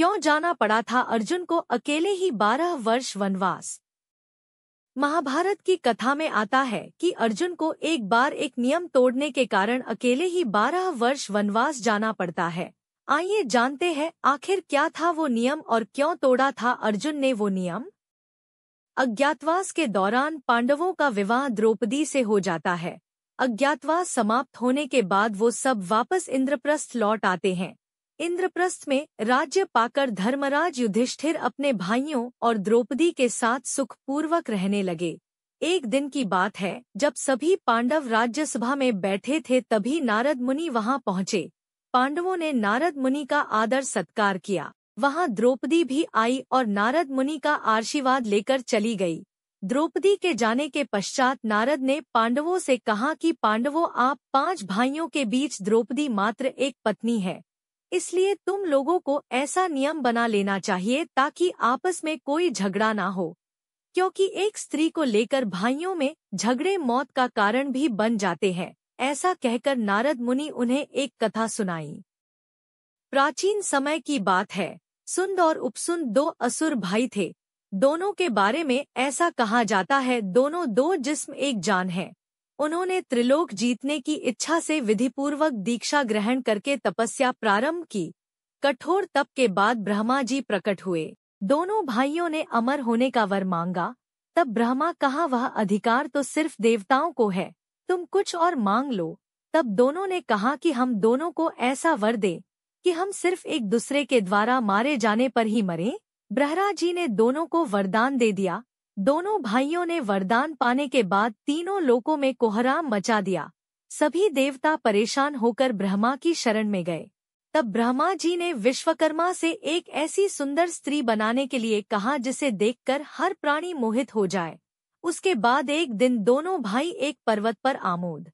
क्यों जाना पड़ा था अर्जुन को अकेले ही बारह वर्ष वनवास महाभारत की कथा में आता है कि अर्जुन को एक बार एक नियम तोड़ने के कारण अकेले ही बारह वर्ष वनवास जाना पड़ता है आइए जानते हैं आखिर क्या था वो नियम और क्यों तोड़ा था अर्जुन ने वो नियम अज्ञातवास के दौरान पांडवों का विवाह द्रौपदी से हो जाता है अज्ञातवास समाप्त होने के बाद वो सब वापस इंद्रप्रस्थ लौट आते हैं इंद्रप्रस्थ में राज्य पाकर धर्मराज युधिष्ठिर अपने भाइयों और द्रौपदी के साथ सुखपूर्वक रहने लगे एक दिन की बात है जब सभी पांडव राज्यसभा में बैठे थे तभी नारद मुनि वहां पहुंचे पांडवों ने नारद मुनि का आदर सत्कार किया वहां द्रौपदी भी आई और नारद मुनि का आशीर्वाद लेकर चली गई द्रौपदी के जाने के पश्चात नारद ने पांडवों से कहा कि पांडवों आप पांच भाइयों के बीच द्रौपदी मात्र एक पत्नी है इसलिए तुम लोगों को ऐसा नियम बना लेना चाहिए ताकि आपस में कोई झगड़ा ना हो क्योंकि एक स्त्री को लेकर भाइयों में झगड़े मौत का कारण भी बन जाते हैं ऐसा कहकर नारद मुनि उन्हें एक कथा सुनाई प्राचीन समय की बात है सुंद और उपसुंद दो असुर भाई थे दोनों के बारे में ऐसा कहा जाता है दोनों दो जिस्म एक जान है उन्होंने त्रिलोक जीतने की इच्छा से विधिपूर्वक दीक्षा ग्रहण करके तपस्या प्रारंभ की कठोर तप के बाद ब्रह्मा जी प्रकट हुए दोनों भाइयों ने अमर होने का वर मांगा तब ब्रह्मा कहा वह अधिकार तो सिर्फ देवताओं को है तुम कुछ और मांग लो तब दोनों ने कहा कि हम दोनों को ऐसा वर दे कि हम सिर्फ एक दूसरे के द्वारा मारे जाने पर ही मरें ब्रहरा जी ने दोनों को वरदान दे दिया दोनों भाइयों ने वरदान पाने के बाद तीनों लोकों में कोहराम मचा दिया सभी देवता परेशान होकर ब्रह्मा की शरण में गए तब ब्रह्मा जी ने विश्वकर्मा से एक ऐसी सुंदर स्त्री बनाने के लिए कहा जिसे देखकर हर प्राणी मोहित हो जाए उसके बाद एक दिन दोनों भाई एक पर्वत पर आमोद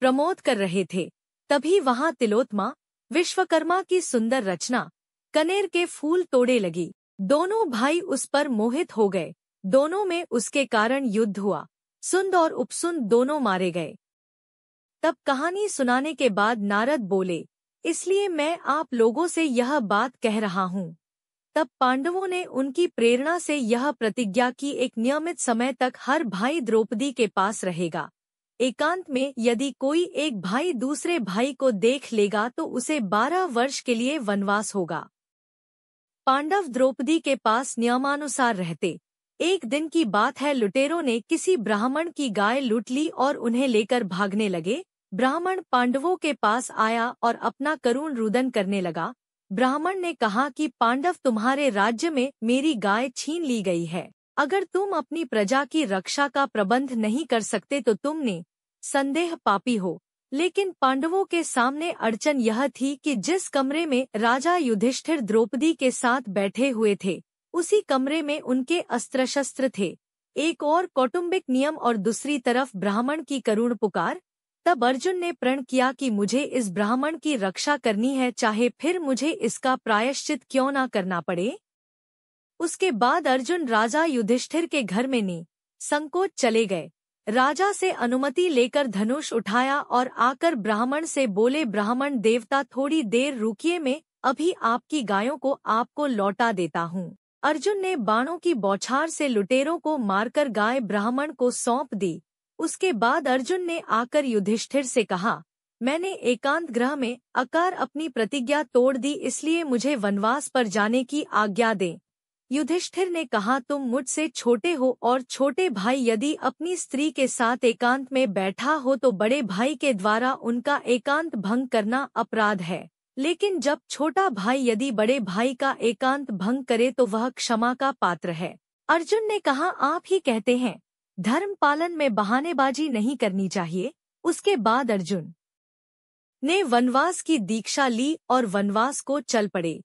प्रमोद कर रहे थे तभी वहां तिलोत्मा विश्वकर्मा की सुंदर रचना कनेर के फूल तोड़े लगी दोनों भाई उस पर मोहित हो गए दोनों में उसके कारण युद्ध हुआ सुंद और उपसुंद दोनों मारे गए तब कहानी सुनाने के बाद नारद बोले इसलिए मैं आप लोगों से यह बात कह रहा हूँ तब पांडवों ने उनकी प्रेरणा से यह प्रतिज्ञा की एक नियमित समय तक हर भाई द्रौपदी के पास रहेगा एकांत में यदि कोई एक भाई दूसरे भाई को देख लेगा तो उसे बारह वर्ष के लिए वनवास होगा पांडव द्रौपदी के पास नियमानुसार रहते एक दिन की बात है लुटेरों ने किसी ब्राह्मण की गाय लूट ली और उन्हें लेकर भागने लगे ब्राह्मण पांडवों के पास आया और अपना करुण रुदन करने लगा ब्राह्मण ने कहा कि पांडव तुम्हारे राज्य में मेरी गाय छीन ली गई है अगर तुम अपनी प्रजा की रक्षा का प्रबंध नहीं कर सकते तो तुमने संदेह पापी हो लेकिन पांडवों के सामने अड़चन यह थी कि जिस कमरे में राजा युधिष्ठिर द्रौपदी के साथ बैठे हुए थे उसी कमरे में उनके अस्त्र शस्त्र थे एक और कौटुंबिक नियम और दूसरी तरफ ब्राह्मण की करुण पुकार तब अर्जुन ने प्रण किया कि मुझे इस ब्राह्मण की रक्षा करनी है चाहे फिर मुझे इसका प्रायश्चित क्यों ना करना पड़े उसके बाद अर्जुन राजा युधिष्ठिर के घर में ने संकोच चले गए राजा से अनुमति लेकर धनुष उठाया और आकर ब्राह्मण से बोले ब्राह्मण देवता थोड़ी देर रुकिए मैं अभी आपकी गायों को आपको लौटा देता हूँ अर्जुन ने बाणों की बौछार से लुटेरों को मारकर गाय ब्राह्मण को सौंप दी उसके बाद अर्जुन ने आकर युधिष्ठिर से कहा मैंने एकांत ग्रह में अकार अपनी प्रतिज्ञा तोड़ दी इसलिए मुझे वनवास पर जाने की आज्ञा दें युधिष्ठिर ने कहा तुम मुझसे छोटे हो और छोटे भाई यदि अपनी स्त्री के साथ एकांत में बैठा हो तो बड़े भाई के द्वारा उनका एकांत भंग करना अपराध है लेकिन जब छोटा भाई यदि बड़े भाई का एकांत भंग करे तो वह क्षमा का पात्र है अर्जुन ने कहा आप ही कहते हैं धर्म पालन में बहानेबाजी नहीं करनी चाहिए उसके बाद अर्जुन ने वनवास की दीक्षा ली और वनवास को चल पड़े